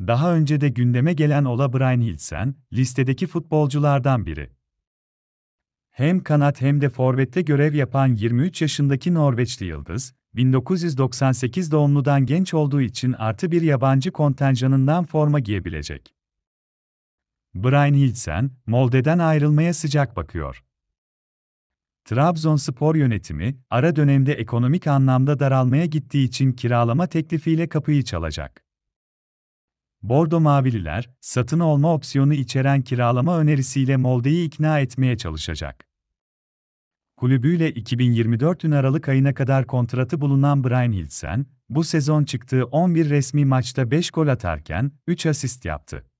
Daha önce de gündeme gelen Ola Brynhildsen, listedeki futbolculardan biri. Hem kanat hem de forvette görev yapan 23 yaşındaki Norveçli Yıldız, 1998 doğumludan genç olduğu için artı bir yabancı kontenjanından forma giyebilecek. Brian Hildsen, Molde'den ayrılmaya sıcak bakıyor. Trabzonspor yönetimi, ara dönemde ekonomik anlamda daralmaya gittiği için kiralama teklifiyle kapıyı çalacak. Bordo Mavililer, satın alma opsiyonu içeren kiralama önerisiyle Molde'yi ikna etmeye çalışacak. Kulübüyle 2024 Aralık ayına kadar kontratı bulunan Brian Hilsen, bu sezon çıktığı 11 resmi maçta 5 gol atarken 3 asist yaptı.